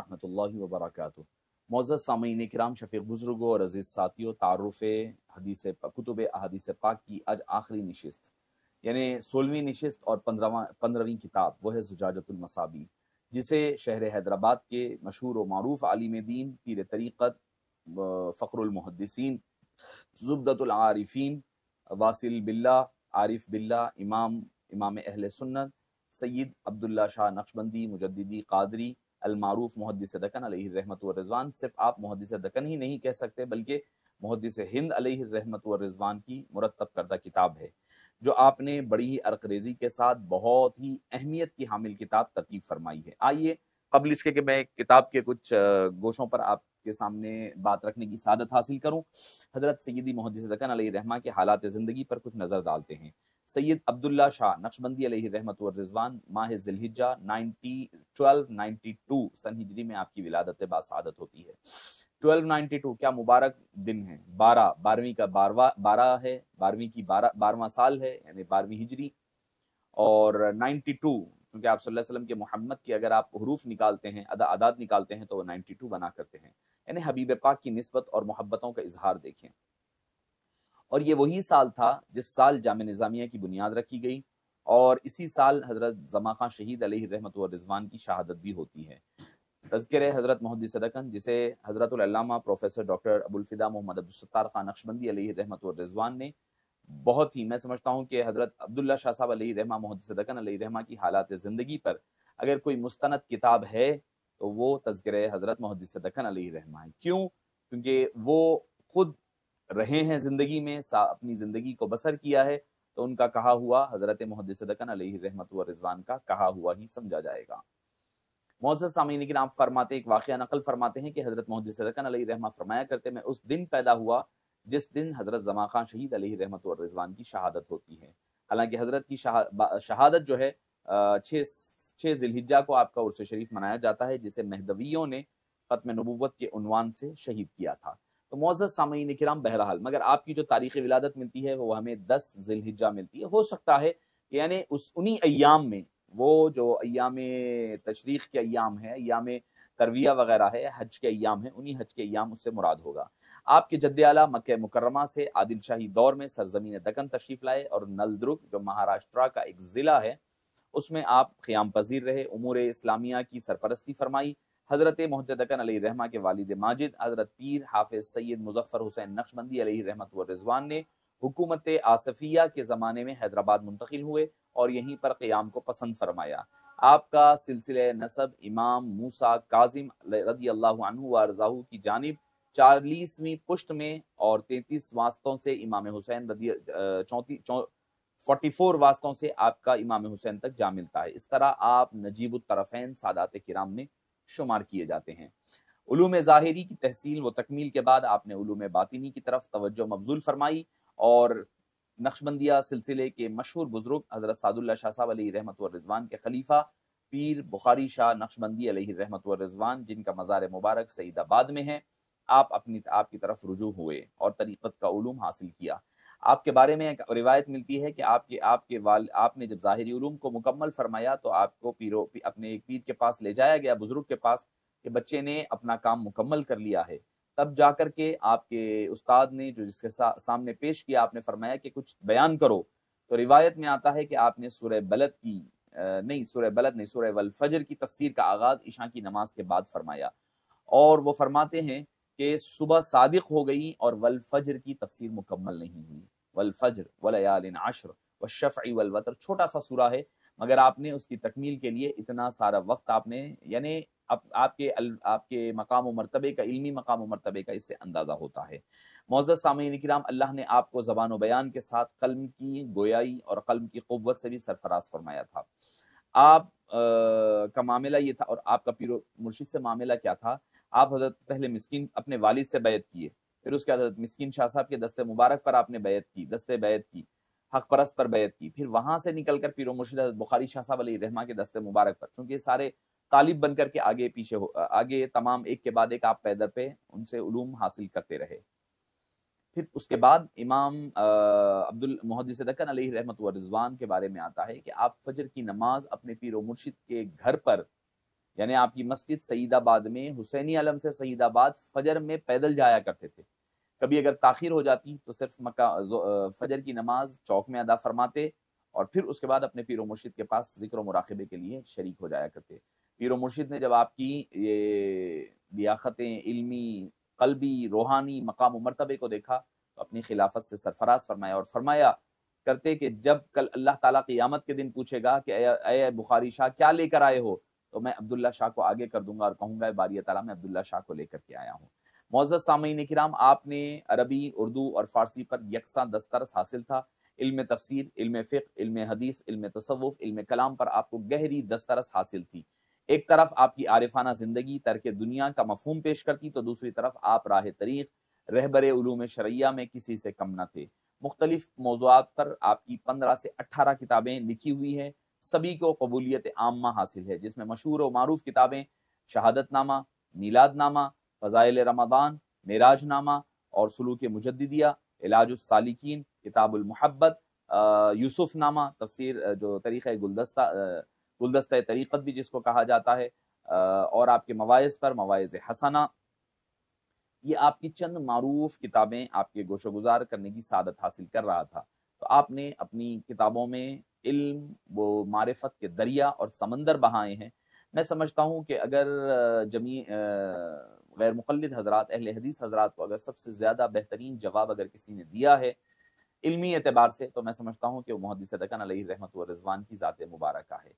रहमतुल्लाहि व बरकातु सामीन कराम शफीक बुजुर्गो और अजीज़ साथियों तारुफ हदीस कुतुब अदीस पाक की आज आखिरी नशस्त यानी सोलहवीं नशस्त और पंद्रवा पंद्रहवीं किताब वह है जुजाजतुलमसाबी जिसे शहर हैदराबाद के मशहूर व मरूफ आलिम दीन पीर तरीक़त फ़खरमहदसिन जुबदतुलआरिफिन वासिल बिल्ला आरिफ बिल्ला इमाम इमाम अहल सुन्नत सैद अब्दुल्ला शाह नक्शबंदी मुजदी कादरी अलमारूफ मुहदस दकन रहमत रिजवान सिर्फ आप मुहदस दकन ही नहीं कह सकते बल्कि मुहदस हिंद रहमत रिजवान की मुरतब करदा किताब है जो आपने बड़ी ही अरकरेजी के साथ बहुत ही अहमियत की हामिल किताब तरतीब फरमाई है आइए कबल इसके कि मैं किताब के कुछ गोशों पर आपके सामने बात रखने की सादत हासिल करूं हजरत सैदी मोहदस दकन रहमा के हालात ज़िंदगी पर कुछ नज़र डालते हैं सैयद अब्दुल्ला शाह नक्शबंदी अलही रहमत रिजवान माह जिलहिजा 1292 सन हिजरी में आपकी विलादत बासादत होती है 1292 क्या मुबारक दिन है बारह बारहवीं का बारवा बारह है बारहवीं की बारह बारवा साल है यानी बारहवीं हिजरी और 92 क्योंकि आप सल्लल्लाहु अलैहि वसल्लम के मोहम्मद की अगर आप हरूफ निकालते हैं अदा आदात निकालते हैं तो वो 92 बना करते हैं यानी हबीब पाक की नस्बत और मोहब्बतों का इजहार देखें और ये वही साल था जिस साल जाम निज़ामिया की बुनियाद रखी गई और इसी साल हज़रत जमा खां शहीद रहमत रिजवान की शहादत भी होती है तस्कर हज़रत मोहद्दी सदकन जिसे हजरत प्रोफेसर डॉक्टर अबुलफिदा मोहम्मद अब्दुलस्तार खान नक्शबंदी रहमत रिजवान ने बहुत ही मैं समझता हूँ कि हज़रत अब्दुल्ला शाह साहब रहमा मोहद्दी सदकन रहमा की हालात ज़िंदगी पर अगर कोई मुस्त किताब है तो वो तस्कर हज़रत मोहद्दी सदकन रहमा है क्यों क्योंकि वो खुद रहे हैं जिंदगी में अपनी जिंदगी को बसर किया है तो उनका कहा हुआ हजरत मुहदसदकन रहमत रिजवान का कहा हुआ ही समझा जाएगा मोजत सामीन लेकिन आप फरमाते एक वाक़ नकल फरमाते हैं कि हजरत मोहदसदकन रहमा फरमाया करते मैं उस दिन पैदा हुआ जिस दिन हजरत जमा खान शहीद रहमत रिजवान की शहादत होती है हालांकि हजरत की शहादत जो है छह छह जिलहिजा को आपका उर्स शरीफ मनाया जाता है जिसे महदवियों ने ख़त्म नबूवत के उनवान से शहीद किया था तो मोजत सामीन कराम बहरहाल मगर आपकी जो तारीख विलादत मिलती है वो हमें दस जिलहिजा मिलती है हो सकता है कि यानी उस उन्हीं अयाम में वो जो अयाम तशरीक के अयाम है अयाम तरविया वगैरह है हज के अयाम है उन्हीं हज के अयाम उससे मुराद होगा आपके जद मक् मुकरमा से आदिल शाही दौर में सरजमीन दकन तशरीफ लाए और नलद्रुक जो महाराष्ट्र का एक ज़िला है उसमें आप क़्याम पजीर रहे उमूर इस्लामिया की सरपरस्ती फरमाई हज़रत मोहजदकन रहमा के वालिद माजिद हज़रत पीर हाफिज सैयद मुजफ़र हुसैन नक्शबंदी रहमत रिजवान ने हुकूमत आसफ़िया के ज़माने में हैदराबाद मुंतकिल हुए और यहीं पर क़्याम को पसंद फरमाया आपका सिलसिले नसब इमाम मूसा काजिम रदी अल्लाह की जानब चालीसवीं पुश्त में और तैतीस वास्तों से इमाम हुसैन रदी चौंतीस फोर्टी फोर वास्तों से आपका इमाम हुसैन तक जा मिलता है इस तरह आप नजीब सादात किराम में शुमार किए जाते हैं उलूम ज़ाहरी की तहसील व तकमील के बाद आपने उलूम बातिनी की तरफ तवज्जो मबजूल फरमाई और नक्शबंदिया सिलसिले के मशहूर बुजुर्ग हजरत सादुल्ला शाह साहब अली रहमत रिजवान के खलीफा पीर बुखारी शाह नक्शबंदी अली रहमत रिजवान जिनका मज़ार मुबारक सईदाबाद में है आप अपनी आपकी तरफ रुजू हुए और तरीक़त का उलूम हासिल किया आपके बारे में एक रिवायत मिलती है कि आपके आपके वाल आपने जब ज़ाहरी उलूम को मुकम्मल फरमाया तो आपको पीरो पी, अपने एक पीर के पास ले जाया गया बुज़ुर्ग के पास कि बच्चे ने अपना काम मुकम्मल कर लिया है तब जा कर के आपके उस्ताद ने जो जिसके सा, सामने पेश किया आपने फरमाया कि कुछ बयान करो तो रिवायत में आता है कि आपने सुर बलत की नहीं सुर बलत नहीं सुर वल की तफसीर का आगाज़ ईशा की नमाज के बाद फरमाया और वो फरमाते हैं कि सुबह सादिक हो गई और वलफजर की तफसीर मुकम्मल नहीं हुई वल वलफजर वलयालिन आशर व शफ़ी वतर छोटा सा सूरा है मगर आपने उसकी तकमील के लिए इतना सारा वक्त आपने यानी आप, आपके आपके मकाम व मरतबे का इल्मी मकाम व मरतबे का इससे अंदाज़ा होता है मोज़ सामीन कराम अल्लाह ने आपको ज़बान बयान के साथ कलम की गोयाई और कलम की क़वत से भी सरफराज फरमाया था आप आ, का मामला ये था और आपका पीर मुर्शिद से मामला क्या था आप हजरत पहले मिस्किन अपने वालिद से बैत किए फिर उसके बाद मिसकिन शाह साहब के दस्ते मुबारक पर आपने बैत की दस्ते बैत की हक परस पर बैत की फिर वहां से निकल कर पीरो मुर्शिद बुखारी शाह साहब अली रहमा के दस्ते मुबारक पर चूंकि सारे तालिब बन करके आगे पीछे आगे तमाम एक के बाद एक आप पैदर पे उनसे उलूम हासिल करते रहे फिर उसके बाद इमाम अब्दुल मुहदस दक्कन अली रहमत रिजवान के बारे में आता है कि आप फजर की नमाज अपने पीर मुर्शिद के घर पर यानी आपकी मस्जिद सईदाबाद में हुसैनी आलम से सईदाबाद फजर में पैदल जाया करते थे कभी अगर ताखिर हो जाती तो सिर्फ मक्का फजर की नमाज चौक में अदा फरमाते और फिर उसके बाद अपने पीर मुर्शिद के पास जिक्र मुराकबे के लिए शरीक हो जाया करते पीर मुर्शिद ने जब आपकी ये लियाकतें इल्मी कलबी रूहानी मकाम मरतबे को देखा तो अपनी खिलाफत से सरफराज फरमाया और फरमाया करते कि जब कल अल्लाह ताला क़यामत के दिन पूछेगा कि अय बुखारी शाह क्या लेकर आए हो तो मैं अब्दुल्ला शाह को आगे कर दूंगा और कहूंगा बारिया ताला मैं अब्दुल्ला शाह को लेकर के आया हूँ मोज़ सामीन कराम आपने अरबी उर्दू और फारसी पर यकसा दस्तरस हासिल था इल्म तफसर इल्म फ़िक इल्म हदीस इल्म तसवुफ़ इल्म कलाम पर आपको गहरी दस्तरस हासिल थी एक तरफ आपकी आरिफाना ज़िंदगी तरक दुनिया का मफहम पेश करती तो दूसरी तरफ आप राह तरीक़ रहबर उलूम शरिया में किसी से कम न थे मुख्तलिफ मौजूद पर आपकी पंद्रह से अट्ठारह किताबें लिखी हुई हैं सभी को कबूलियत आमा हासिल है जिसमें मशहूर व मरूफ किताबें शहादतनामा नामा फ़ज़ाइल रमदान नामा और सलूक मुजदिया इलाजुसालिकीन किताबुलमहब्बत यूसुफ नामा तफसर जो तरीक़ गुलदस्ता गुलदस्त तरीक़त भी जिसको कहा जाता है और आपके मवाज़ पर मवाज़ हसना ये आपकी चंद मरूफ किताबें आपके गोशो गुजार करने की सादत हासिल कर रहा था तो आपने अपनी किताबों में इल्म वो मारफत के दरिया और समंदर बहाए हैं मैं समझता हूँ कि अगर जमी गैर मुखलद हजरात अहल हदीस हजरात को अगर सबसे ज़्यादा बेहतरीन जवाब अगर किसी ने दिया है इलमी एतबार से तो मैं समझता हूँ कि वो महदस दकन रहमत रजवान की ज़ात मुबारक है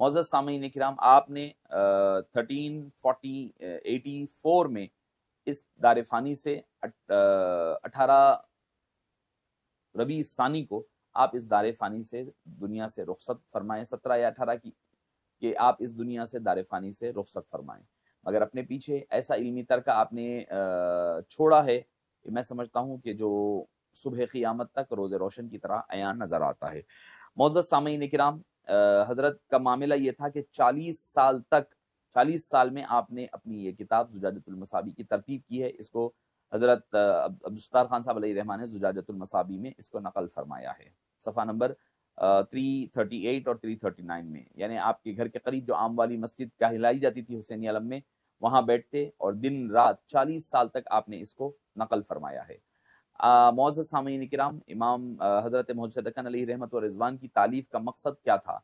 मोजत सामीन कराम आपने थर्टीन फोटी एटी फोर में इस दार फ़ानी से अठारह रबी सानी को आप इस दार फ़ानी से दुनिया से रुखसत फरमाएं सत्रह या अठारह की कि आप इस दुनिया से दार फ़ानी से रुखसत फरमाएं मगर अपने पीछे ऐसा इल्मी तर्क आपने छोड़ा है कि मैं समझता हूँ कि जो सुबह क़ियामत तक रोज़ रोशन की तरह अयान नज़र आता है मोजत सामीन कराम हजरत का मामला ये था कि 40 साल तक 40 साल में आपने अपनी ये किताब जुजाजतुलमसाबी की तरतीब की है इसको हजरत अब्दुस्तार खान साहब रहमान ने जुजाजतुलमसाबी में इसको नकल फरमाया है सफ़ा नंबर 338 और 339 में यानी आपके घर के करीब जो आम वाली मस्जिद कहलाई जाती थी हुसैनी आलम में वहाँ बैठते और दिन रात 40 साल तक आपने इसको नकल फरमाया है मोज़ सामीन कराम इमाम हज़रत मोहन अली रहमत और रिजवान की तालीफ का मकसद क्या था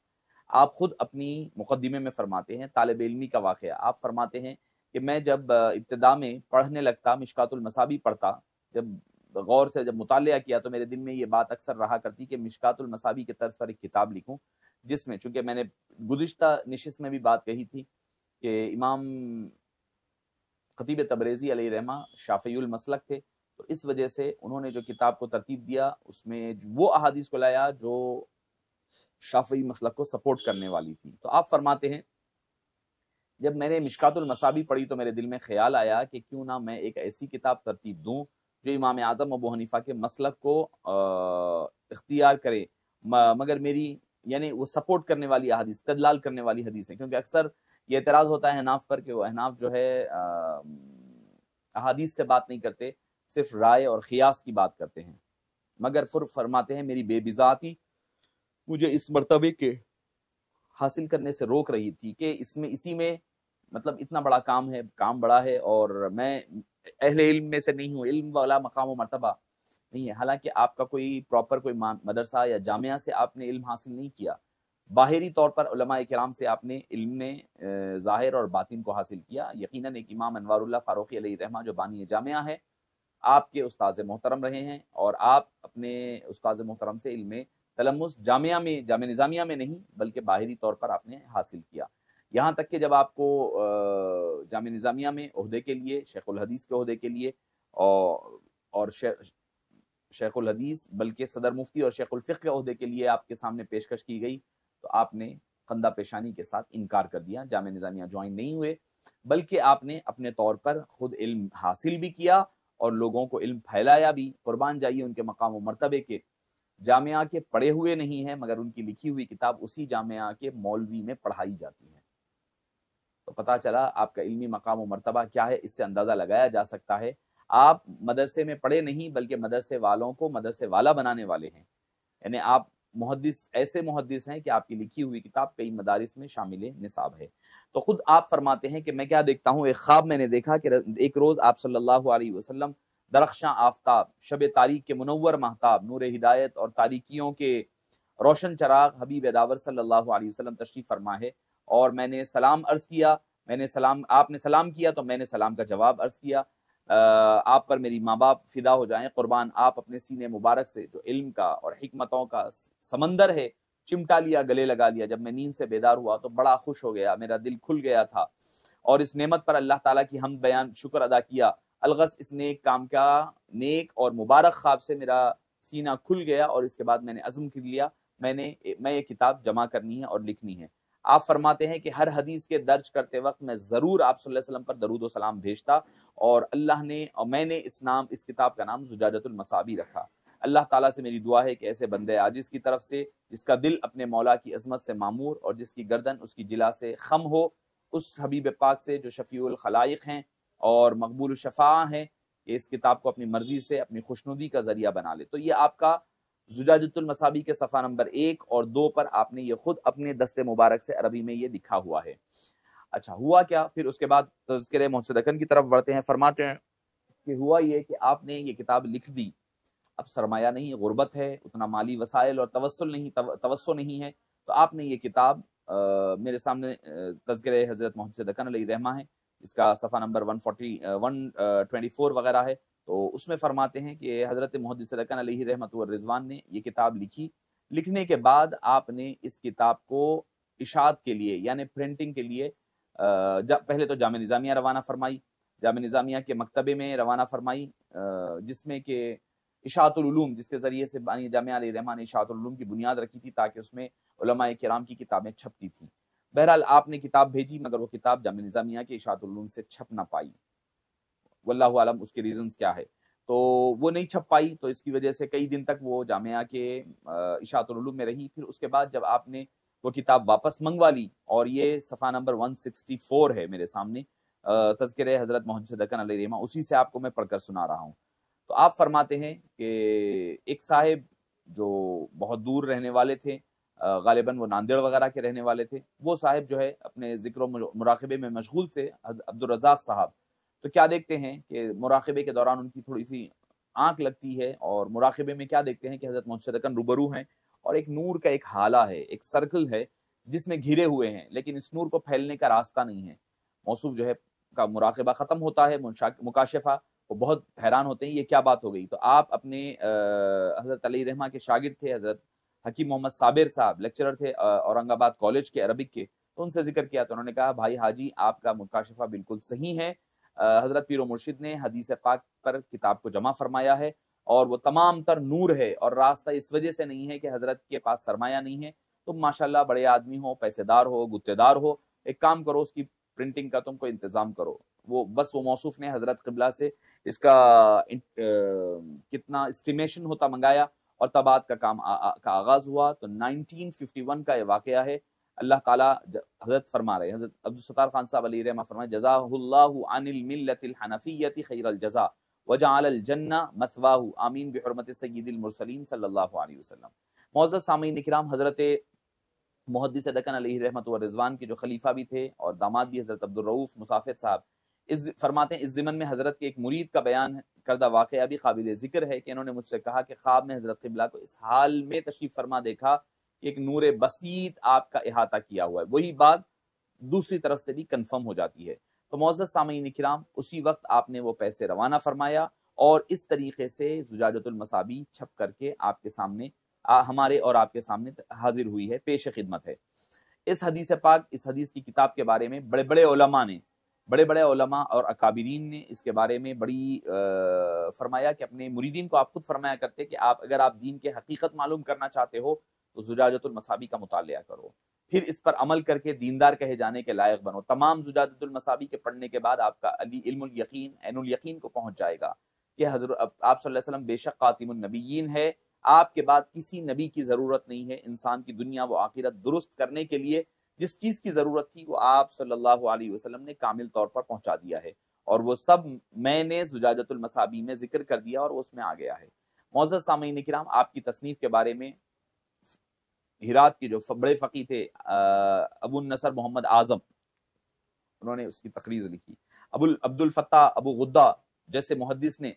आप खुद अपनी मुकदमे में फरमाते हैं तालब इलमी का वाक़ आप फरमाते हैं कि मैं जब इब्तदा में पढ़ने लगता मिशकातुल मसाबी पढ़ता जब गौर से जब मुताल किया तो मेरे दिल में ये बात अक्सर रहा करती कि मसाबी के तर्ज पर एक किताब लिखूं जिसमें चूंकि मैंने गुजशत नशस्त में भी बात कही थी कि इमाम खतीब तबरेज़ी अली रहमा शाफ़ीमसलक थे तो इस वजह से उन्होंने जो किताब को तरतीब दिया उसमें वो अहादीस को लाया जो शाफ़ी मसलक को सपोर्ट करने वाली थी तो आप फरमाते हैं जब मैंने मसाबी पढ़ी तो मेरे दिल में ख्याल आया कि क्यों ना मैं एक ऐसी किताब तरतीब दूँ जो इमाम आज़म अबू हनीफा के मसलक को इख्तियार करे मगर मेरी यानी वो सपोर्ट करने वाली हदीस तदलाल करने वाली हदीस है क्योंकि अक्सर ये एतराज़ होता है अहनाफ पर कि वह अहनाफ जो है अहादीस से बात नहीं करते सिर्फ राय और खियास की बात करते हैं मगर फुर फरमाते हैं मेरी बेबिजाती मुझे इस मरतबे के हासिल करने से रोक रही थी कि इसमें इसी में मतलब इतना बड़ा काम है काम बड़ा है और मैं अहले इल्म में से नहीं हूँ इल्म वाला मकाम मरतबा नहीं है हालांकि आपका कोई प्रॉपर कोई मदरसा या जामिया से आपने इल्म हासिल नहीं किया बाहरी तौर पर कराम से आपने इल्म ने ज़ाहिर और बातिन को हासिल किया यकीनन एक इमाम अनवारुल्ला फ़ारूक़ी रहमा जो बानी जामिया है आपके उस्ताद मोहतरम रहे हैं और आप अपने उस्ताद मोहतरम से इल्म तलमस जामिया में जाम निज़ामिया में नहीं बल्कि बाहरी तौर पर आपने हासिल किया यहाँ तक कि जब आपको जाम निज़ामिया में अहदे के लिए शेख हदीस के अहदे के लिए और और शे, शेखुल हदीस बल्कि सदर मुफ्ती और शेख उलफ़ के अहदे के लिए आपके सामने पेशकश की गई तो आपने कंदा पेशानी के साथ इनकार कर दिया जाम निज़ामिया ज्वाइन नहीं हुए बल्कि आपने अपने तौर पर खुद इल्म हासिल भी किया और लोगों को इल्म फैलाया भी कुर्बान जाइए उनके मकाम व मरतबे के जामिया के पढ़े हुए नहीं हैं मगर उनकी लिखी हुई किताब उसी जामिया के मौलवी में पढ़ाई जाती है तो पता चला आपका इल्मी मकाम मरतबा क्या है इससे अंदाज़ा लगाया जा सकता है आप मदरसे में पढ़े नहीं बल्कि मदरसे वालों को मदरसे वाला बनाने वाले हैं यानी आप मुहदस ऐसे मुहदस हैं कि आपकी लिखी हुई किताब कई मदारस में शामिल निसाब है तो खुद आप फरमाते हैं कि मैं क्या देखता हूँ एक ख्वाब मैंने देखा कि एक रोज़ आप सल्ला वसलम दरख्शा आफ्ताब शब तारीख के मुनवर महताब नूर हिदायत और तारीखियों के रोशन चराग हबीब अदावर सल्लल्लाहु अलैहि वसल्लम तशरीफ़ फरमा है और मैंने सलाम अर्ज किया मैंने सलाम आपने सलाम किया तो मैंने सलाम का जवाब अर्ज किया आप पर मेरी माँ बाप फिदा हो जाएं कुर्बान आप अपने सीने मुबारक से जो इल्म का और हमतों का समंदर है चिमटा लिया गले लगा लिया जब मैं नींद से बेदार हुआ तो बड़ा खुश हो गया मेरा दिल खुल गया था और इस नेमत पर अल्लाह ताला की हम बयान शुक्र अदा किया अलगस इस नेक काम का नेक और मुबारक ख्वाब से मेरा सीना खुल गया और इसके बाद मैंने अज़म कर लिया मैंने मैं ये किताब जमा करनी है और लिखनी है आप फरमाते हैं कि हर हदीस के दर्ज करते वक्त मैं ज़रूर आप सल्लम पर दरूद सलाम भेजता और अल्लाह ने और मैंने इस नाम इस किताब का नाम जुजाजतमसाबी रखा अल्लाह ताला से मेरी दुआ है कि ऐसे बंदे आजिज की तरफ से जिसका दिल अपने मौला की अजमत से मामूर और जिसकी गर्दन उसकी जिला से खम हो उस हबीब पाक से जो शफ़ील खलाइक हैं और मकबूल शफा हैं इस किताब को अपनी मर्जी से अपनी खुशनुदी का ज़रिया बना ले तो ये आपका जुजाजतुलमसाबी के सफ़ा नंबर एक और दो पर आपने ये खुद अपने दस्ते मुबारक से अरबी में ये लिखा हुआ है अच्छा हुआ क्या फिर उसके बाद तस्कर मोहसिन की तरफ बढ़ते हैं फरमाते हैं कि हुआ ये कि आपने ये किताब लिख दी अब सरमाया नहीं गुर्बत है उतना माली वसाइल और तवसल नहीं तव, नहीं है तो आपने ये किताब आ, मेरे सामने तस्कर हज़रत मोहम्मद दकन रहमा है इसका सफ़ा number one forty one twenty four वगैरह है तो उसमें फरमाते हैं कि हज़रत महदसरकन रहमत रिजवान ने ये किताब लिखी लिखने के बाद आपने इस किताब को इशात के लिए यानी प्रिंटिंग के लिए पहले तो जाम निज़ामिया रवाना फरमाई जाम निज़ामिया के मकतबे में रवाना फरमाई जिसमें कि इशातुलूम जिसके ज़रिए से बानी जामिया रहमान ने इशातुलूम की बुनियाद रखी थी ताकि उसमें कराम की किताबें छपती थी बहरहाल आपने किताब भेजी मगर वो किताब जाम निज़ामिया के इशातुलूम से छप ना पाई वल्लाह आलम उसके रीजंस क्या है तो वो नहीं छप पाई तो इसकी वजह से कई दिन तक वो जामिया के इशातुलूम में रही फिर उसके बाद जब आपने वो किताब वापस मंगवा ली और ये सफ़ा नंबर 164 है मेरे सामने तस्कर हज़रत मोहम्मद दकन रहमा उसी से आपको मैं पढ़कर सुना रहा हूँ तो आप फरमाते हैं कि एक साहेब जो बहुत दूर रहने वाले थे गालिबा वो नांदेड़ वगैरह के रहने वाले थे वो साहब जो है अपने जिक्र मुराकबे में मशगूल से अब्दुलरजाक साहब तो क्या देखते हैं कि मुराकबे के दौरान उनकी थोड़ी सी आंख लगती है और मुराकबे में क्या देखते हैं कि हजरत मुशरकन रूबरू हैं और एक नूर का एक हाला है एक सर्कल है जिसमें घिरे हुए हैं लेकिन इस नूर को फैलने का रास्ता नहीं है मौसू जो है का मुराकबा ख़त्म होता है मुकाशफा वो बहुत हैरान होते हैं ये क्या बात हो गई तो आप अपने हज़रत अली रहमा के शागिद थे हज़रत हकीम मोहम्मद साबिर साहब लेक्चरर थे औरंगाबाद कॉलेज के अरबिक के तो उनसे जिक्र किया तो उन्होंने कहा भाई हाजी आपका मुकाशफा बिल्कुल सही है हजरत पीर मुर्शिद ने हदीस पाक पर किताब को जमा फरमाया है और वो तमाम तर नूर है और रास्ता इस वजह से नहीं है कि हजरत के पास सरमाया नहीं है तुम माशाल्लाह बड़े आदमी हो पैसेदार हो गुत्तेदार हो एक काम करो उसकी प्रिंटिंग का तुमको इंतज़ाम करो वो बस वो मौसु ने हजरत कबला से इसका इन, आ, कितना इस्टीमेशन होता मंगाया और तबाद का काम आ, आ, का आगाज हुआ तो 1951 का ये वाक़ है अल्लाह ताला हजरत फरमा रहे हजरत अब्दुलसतार खान साहब अली रहमा फरमाए जजाहुल्लाफ़ीयती खैर जजा वजालजन्ना मसवाहू आमीन बहरमत सैदमरसलिन सल्लाम मोज़ सामीन कराम हज़रत मुहदस दकन रहमत रिजवान के जो खलीफा भी थे और दामाद भी हज़रत अब्दुलरऊफ़ मुसाफिर साहब इस फरमाते हैं इस जमन में हज़रत के एक मुरीद का बयान करदा वाकया भी काबिल ज़िक्र है कि इन्होंने मुझसे कहा कि ख्वाब में हज़रत किबला को इस हाल में तशरीफ़ फरमा देखा एक नूर बसीत आपका अहाता किया हुआ है वही बात दूसरी तरफ से भी कन्फर्म हो जाती है तो मोजत सामीन कराम उसी वक्त आपने वो पैसे रवाना फरमाया और इस तरीके से जुजाजतुलमसाबी छप करके आपके सामने आ, हमारे और आपके सामने हाजिर हुई है पेश खिदमत है इस हदीस पाक इस हदीस की किताब के बारे में बड़े बड़े ओलमा ने बड़े बड़े ओलमा और अकाबरीन ने इसके बारे में बड़ी फरमाया कि अपने मुरीदीन को आप खुद फरमाया करते कि आप अगर आप दीन के हकीकत मालूम करना चाहते हो तो जुजाजतुलमसाबी का मुताल करो फिर इस पर अमल करके दीनदार कहे जाने के लायक बनो तमाम जुजादतुलमसाबी के पढ़ने के बाद आपका अली इल्मुल यकीन एनुल यकीन को पहुंच जाएगा कि हजर आप सल्लम बेशक कातिमनबीन है आपके बाद किसी नबी की ज़रूरत नहीं है इंसान की दुनिया व आखिरत दुरुस्त करने के लिए जिस चीज़ की ज़रूरत थी वो आप सल्लल्लाहु अलैहि वसल्लम ने कामिल तौर पर पहुंचा दिया है और वो सब मैंने जुजाजतुलमसाबी में जिक्र कर दिया और उसमें आ गया है मोज़ सामीन कराम आपकी तसनीफ़ के बारे में हिरात के जो बड़े फ़की थे अबू नसर मोहम्मद आज़म उन्होंने उसकी तकरीज लिखी अबुल अब्दुल फत्ता अबू गुद्दा जैसे मुहदस ने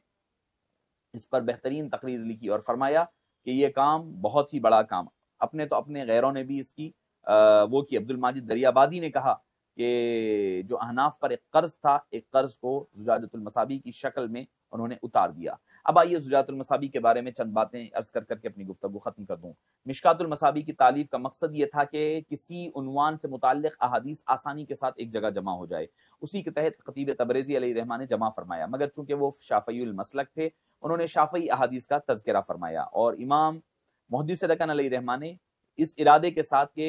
इस पर बेहतरीन तकरीज लिखी और फरमाया कि ये काम बहुत ही बड़ा काम अपने तो अपने गैरों ने भी इसकी आ, वो की अब्दुल माजिद दरियाबादी ने कहा कि जो अहनाफ पर एक कर्ज था एक कर्ज को जुजाजतुलमसाबी की शक्ल में उन्होंने उतार दिया अब आइए जुजातुलमसाबी के बारे में चंद बातें अर्ज कर करके अपनी गुफ्तु ख़त्म कर दूँ मिशकातुलमसाबी की तालीफ का मकसद ये था कि किसी उनवान से मुतल अहादीस आसानी के साथ एक जगह जमा हो जाए उसी के तहत खतीब तबरेजी अली रहमान ने जमा फरमाया मगर चूंकि वो शाफ़ीमसलक थे उन्होंने शाफ़ी अहादीस का तस्करा फरमाया और इमाम मोहदी मोहद्दी रकन रहमान ने इस इरादे के साथ के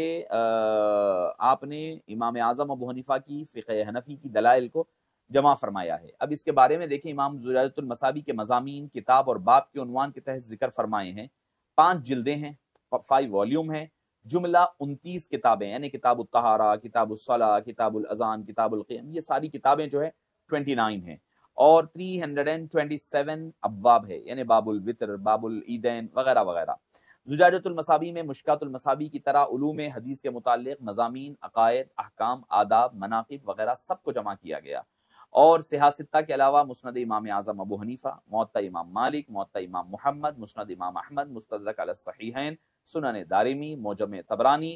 आपने इमाम आज़म अबू हनीफा की फ़िक हनफी की दलाइल को जमा फरमाया है अब इसके बारे में देखें इमाम जुजातुलमसाबी के मजामी किताब और बाप के उनवान के तहत जिक्र फरमाए हैं पांच जिल्दे हैं फाइव वॉल्यूम हैं जुमला उनतीस किताबें यानी किताब उतहारा किताब सला किताब अजान किताब उम ये सारी किताबें जो है ट्वेंटी नाइन है और three hundred and twenty seven अबाब है यानी बाबुल वितर बाबुल ईदैन वगैरह वगैरह जुजाजतमसाबी में मुश्कतमसाबी की तरह उलूम हदीस के मुतल मजामी अकायद अहकाम आदाब मनाकब वगैरह सबको जमा किया गया और सिहासिता के अलावा मुस्ंद इमाम आज़म अबू हनीफ़ा मौत इमाम मालिक मौत इमाम मोहम्मद मुस्द इमाम अहमद मुस्तक सहीहन सुनन दारिमी मोजम तबरानी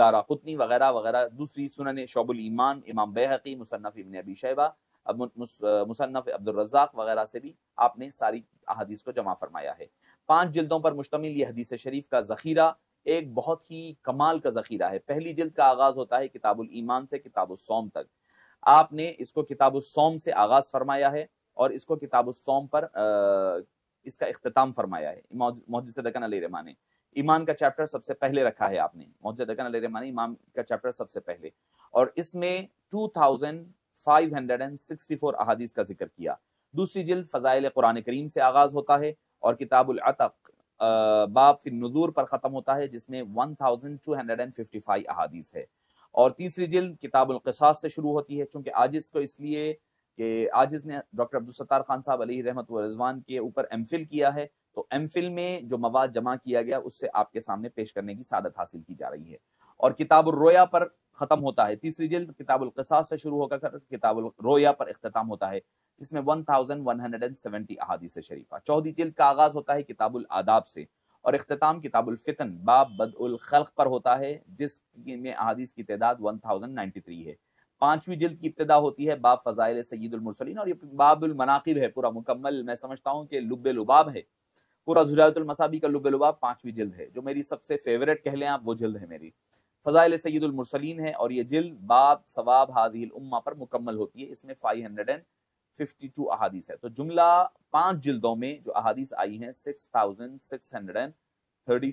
दारा कुतनी वगैरह वगैरह दूसरी सुनन शोबुल ईमान इमाम बेहकी मुसनफ़ इमन अबी शैबा मुसनफ अब्दुलरजाक वगैरह से भी आपने सारी अहदीस को जमा फरमाया है पाँच जल्दों पर मुश्तमिल हदीस शरीफ का ज़ख़ीरा एक बहुत ही कमाल का ज़ख़ीरा है पहली जिल्द का आगाज़ होता है किताबुल ईमान से किताबुल सोम तक आपने इसको किताब सोम से आगाज फरमाया है और इसको किताब सोम पर आ, इसका अख्ताम फरमाया है मोहजदन अली रहमा ने ईमान का चैप्टर सबसे पहले रखा है आपने मोहजदन अली रहमा ने ईमान का चैप्टर सबसे पहले और इसमें two thousand five hundred and sixty four अहादीस का जिक्र किया दूसरी जिल्द फ़ज़ाइल कुरान करीम से आगाज़ होता है और किताबुलतक बाप फिर नजूर पर ख़त्म होता है जिसमें one thousand two hundred and fifty five अहादीस है और तीसरी जिल्द किताबुल किसास से शुरू होती है चूंकि आजिज को इसलिए कि आजिज ने डॉक्टर अब्दुल सत्तार खान साहब अली रहमत रजवान के ऊपर एम किया है तो एम में जो मवाद जमा किया गया उससे आपके सामने पेश करने की सादत हासिल की जा रही है और किताब रोया पर खत्म होता है तीसरी जिल्द किताबुल किसास से शुरू होकर किताबुल रोया पर अख्ताम होता है जिसमें one one thousand hundred and अहादी से शरीफा चौदह जिल्द का आगाज होता है किताबुल आदाब से और अख्ताम किताबुलफ़ितन बाब बद बदउलखलक पर होता है जिस में अहादीस की तदाद वन थाउजेंड नाइन्टी थ्री है पांचवी जिल्द की इब्तदा होती है बाब फजाइल सैदुलमरसलिन और ये बाबुलमनाकब है पूरा मुकम्मल मैं समझता हूँ कि लुब लुबाब है पूरा जुजायतुलमसाबी का लुब लुबाब पांचवी जल्द है जो मेरी सबसे फेवरेट कह लें आप वो जल्द है मेरी फजाइल सैदुलमरसलिन है और ये जल्द बाब सवाब हाजिल उम्मा पर मुकम्मल होती है इसमें फाइव हंड्रेड एंड 52 अहादीस है तो जुमला पांच जिल्दों में जो अहादीस आई हैं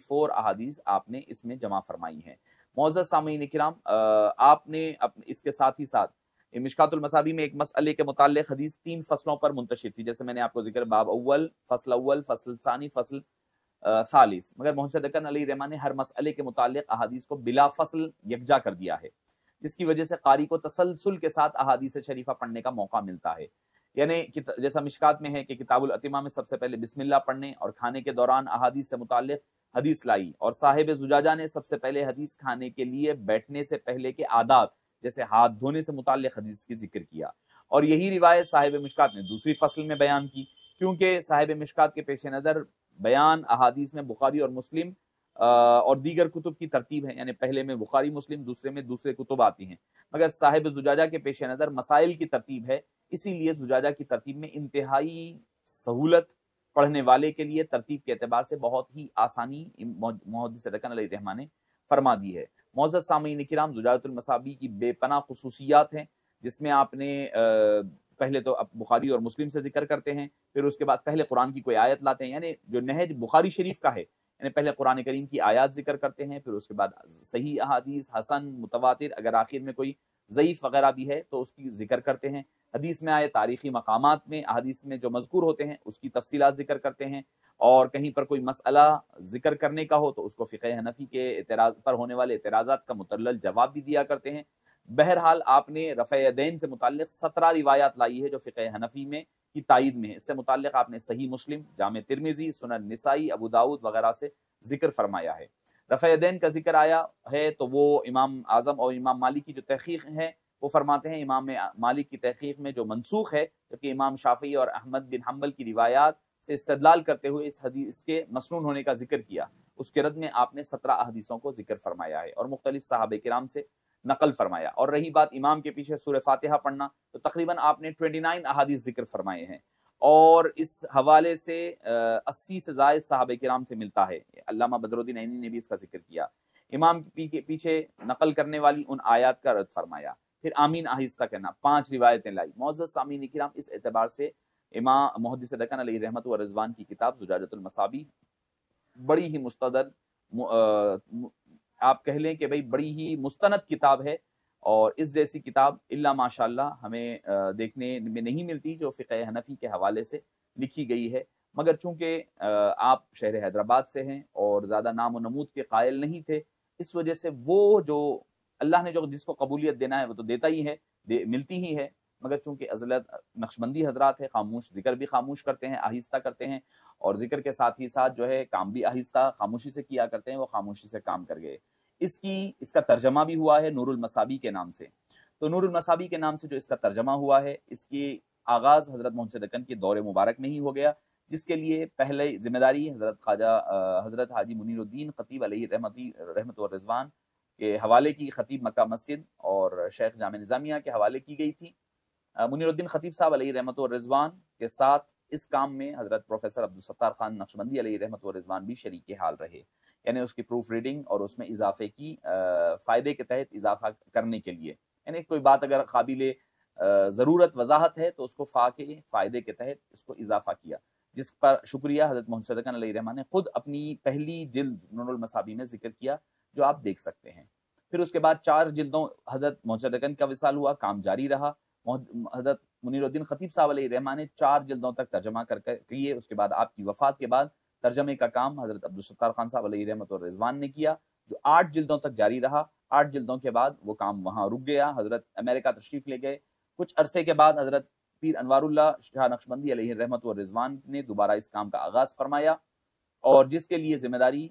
फोर अहादीस आपने इसमें जमा फरमाई हैं मोजा सामीन कराम आपने अपने इसके साथ ही साथ मिशकातुल मसाबी में एक मसले के मुताल हदीस तीन फसलों पर मुंतशिर थी जैसे मैंने आपको जिक्र बाब अव्वल फसल अव्वल फसल सानी फसल सालिस मगर मोहम्मद अकन अली रहमान ने हर मसले के मुताल अहादीस को बिला फसल यकजा कर दिया है जिसकी वजह से कारी को तसलसल के साथ अहादीस शरीफा पढ़ने का मौका मिलता है यानी जैसा मिशकात में है कि किताबुल अतिमा में सबसे पहले बिस्मिल्ला पढ़ने और खाने के दौरान अहादीस से मुतल हदीस लाई और साहिब जुजाजा ने सबसे पहले हदीस खाने के लिए बैठने से पहले के आदाब जैसे हाथ धोने से मुतल हदीस की जिक्र किया और यही रिवायत साहिब मिशकात ने दूसरी फसल में बयान की क्योंकि साहिब मिशकात के पेश नज़र बयान अहादीस में बुखारी और मुस्लिम और दीगर कुतुब की तरतीब है यानी पहले में बुखारी मुस्लिम दूसरे में दूसरे कुतुब आती हैं मगर साहिब जुजाजा के पेश नज़र मसाइल की तरतीब है इसीलिए जुजाजा की तरतीब में इंतहाई सहूलत पढ़ने वाले के लिए तरतीब के अतबार से बहुत ही आसानी रहमान ने फरमा दी है मोजत सामीन कराम जुजातुलमसाबी की बेपना खसूसियात हैं जिसमें आपने पहले तो अब बुखारी और मुस्लिम से जिक्र करते हैं फिर उसके बाद पहले कुरान की कोई आयत लाते हैं यानी जो नहज बुखारी शरीफ का है यानी पहले कुरान करीम की आयात जिक्र करते हैं फिर उसके बाद सही अहादीस हसन मुतवातिर अगर आखिर में कोई ज़यीफ़ वगैरह भी है तो उसकी जिक्र करते हैं हदीस में आए तारीखी मकाम में हदीस में जो मजकूर होते हैं उसकी तफसी जिक्र करते हैं और कहीं पर कोई मसला जिक्र करने का हो तो उसको फ़िक हनफी के एतराज़ पर होने वाले एतराज़ का मुतल जवाब भी दिया करते हैं बहरहाल आपने रफ़ैदैन से मुतल सत्रह रिवायात लाई है जो फ़िक हनफी में की तइद में है इससे मुतल आपने सही मुस्लिम जाम तिरमिजी सुनन नसाई अबू दाऊद वगैरह से जिक्र फरमाया है रफ़ैदैन का जिक्र आया है तो वो इमाम आज़म और इमाम मालिक की जो तहकीक है वो फरमाते हैं इमाम मालिक की तहकीक में जो मनसूख है जबकि इमाम शाफी और अहमद बिन हम्बल की रिवायात से इस्तलाल करते हुए इस हदीस के मसनून होने का जिक्र किया उसके रद में आपने सत्रह अहदीसों को जिक्र फरमाया है और मुख्तलिफ साहब कराम से नकल फरमाया और रही बात इमाम के पीछे सूर फातिहा पढ़ना तो तकरीबन आपने ट्वेंटी नाइन अहादीस जिक्र फरमाए हैं और इस हवाले से अस्सी से जायद साहब कराम से मिलता है अल्लामा बदरुद्दीन ऐनी ने भी इसका जिक्र किया इमाम के पीछे नकल करने वाली उन आयात का रद्द फरमाया फिर आमीन आहिस्ता कहना पांच रिवायतें लाई मोजत सामीन कराम इस एतबार से इमा महदस रकन अली रहमत व रजवान की किताब जुजाजतमसाबी बड़ी ही मुस्तर आप कह लें कि भाई बड़ी ही मुस्तनद किताब है और इस जैसी किताब इला माशाल्लाह हमें देखने में नहीं मिलती जो फ़िक हनफी के हवाले से लिखी गई है मगर चूंकि आप शहर हैदराबाद से हैं और ज़्यादा नाम व नमूद के कायल नहीं थे इस वजह से वो जो अल्लाह ने जो जिसको कबूलियत देना है वो तो देता ही है दे, मिलती ही है मगर चूंकि अजलत नक्शबंदी हजरात है खामोश जिक्र भी खामोश करते हैं आहिस्ता करते हैं और जिक्र के साथ ही साथ जो है काम भी आहिस्ता खामोशी से किया करते हैं वो खामोशी से काम कर गए इसकी इसका तर्जमा भी हुआ है नूरुल मसाबी के नाम से तो नूरुल मसाबी के नाम से जो इसका तर्जमा हुआ है इसकी आगाज़ हज़रत मोहम्मद दक्कन के दौरे मुबारक में ही हो गया जिसके लिए पहले जिम्मेदारी हजरत ख्वाजा हजरत हाजी मुनीरुद्दीन खतीब रहमती रहमत रिजवान के हवाले की खतीब मक्का मस्जिद और शेख जाम निज़ामिया के हवाले की गई थी मुनिरुद्दीन खतीब साहब अली रहमत रिजवान के साथ इस काम में हजरत प्रोफेसर अब्दुलसत्तार खान नक्शबंदी अली रहमत रिजवान भी शरीक हाल रहे यानी उसकी प्रूफ रीडिंग और उसमें इजाफे की फ़ायदे के तहत इजाफा करने के लिए यानी कोई बात अगर काबिल ज़रूरत वजाहत है तो उसको फ़ा के फ़ायदे के तहत उसको इजाफा किया जिस पर शुक्रिया हजरत मोहम्मद सदकान रहमान ने खुद अपनी पहली जिल्द नूरुल मसाबी में जिक्र किया जो आप देख सकते हैं फिर उसके बाद चार जिल्दों हजरत मोहन का विसाल हुआ काम जारी रहा हजरत मुनीरुद्दीन खतीब साहब रहमान ने चार जिल्दों तक तर्जमा कर किए उसके बाद आपकी वफात के बाद तर्जमे का काम हजरत अब्दुलसत्तार खान साहब रहमत और रिजवान ने किया जो आठ जिल्दों तक जारी रहा आठ जिल्दों के बाद वो काम वहाँ रुक गया हजरत अमेरिका तशरीफ ले गए कुछ अरसे के बाद हजरत पीर अनवार शाह नक्शबंदी रहमत और रिजवान ने दोबारा इस काम का आगाज फरमाया और जिसके लिए जिम्मेदारी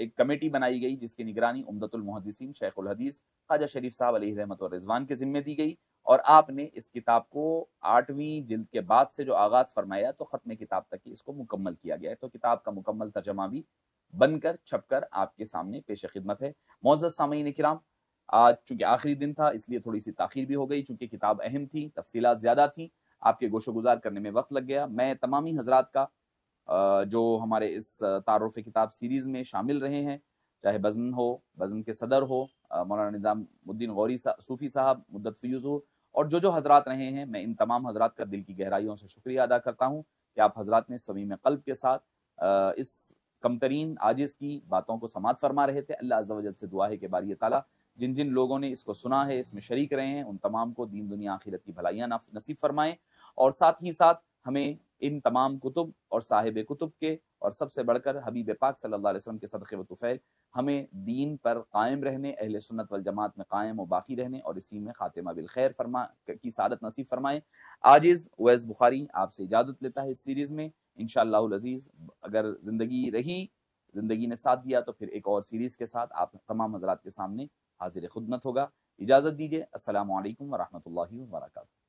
एक कमेटी बनाई गई जिसकी निगरानी उमदतुल मुहदसिन शेखुल हदीस ख्वाजा शरीफ साहब अली रहमत और रिजवान के जिम्मे दी गई और आपने इस किताब को आठवीं जिल्द के बाद से जो आगाज़ फरमाया तो ख़त्म किताब तक ही इसको मुकम्मल किया गया है तो किताब का मुकम्मल तर्जमा भी बनकर छपकर आपके सामने पेश खिदमत है मोजत सामीन कराम आज चूंकि आखिरी दिन था इसलिए थोड़ी सी ताखिर भी हो गई चूंकि किताब अहम थी तफसीत ज़्यादा थी आपके गोशो गुजार करने में वक्त लग गया मैं तमामी हजरात का जो हमारे इस तारफ़ किताब सीरीज़ में शामिल रहे हैं चाहे बज़म हो बज़म के सदर हो मौलाना निज़ामुद्दीन गौरी सा, सूफ़ी साहब मुद्दत फ्यूज़ हो और जो जो हजरात रहे हैं मैं इन तमाम हजरात का दिल की गहराइयों से शुक्रिया अदा करता हूँ कि आप हजरात ने सवीम कल्ब के साथ इस कमतरीन आजिज़ की बातों को समात फरमा रहे थे अल्लाह अजल से दुआ है कि बारी ताला जिन जिन लोगों ने इसको सुना है इसमें शरीक रहे हैं उन तमाम को दीन दुनिया आखिरत की भलाइयाँ नसीब फरमाएं और साथ ही साथ हमें इन तमाम कुतुब और साहिब कुतुब के और सबसे बढ़कर हबीब पाक सल्लल्लाहु अलैहि वसल्लम के सदक़े व तुफ़ैल हमें दीन पर कायम रहने अहल सुन्नत वल जमात में कायम व बाकी रहने और इसी में ख़ातिमा बिल खैर फरमा की सादत नसीब फरमाए आजिज़ वैस बुखारी आपसे इजाज़त लेता है इस सीरीज़ में इन शजीज़ अगर ज़िंदगी रही ज़िंदगी ने साथ दिया तो फिर एक और सीरीज़ के साथ आप तमाम हजरात के सामने हाजिर खुदमत होगा इजाज़त दीजिए असल वरहमल वर्का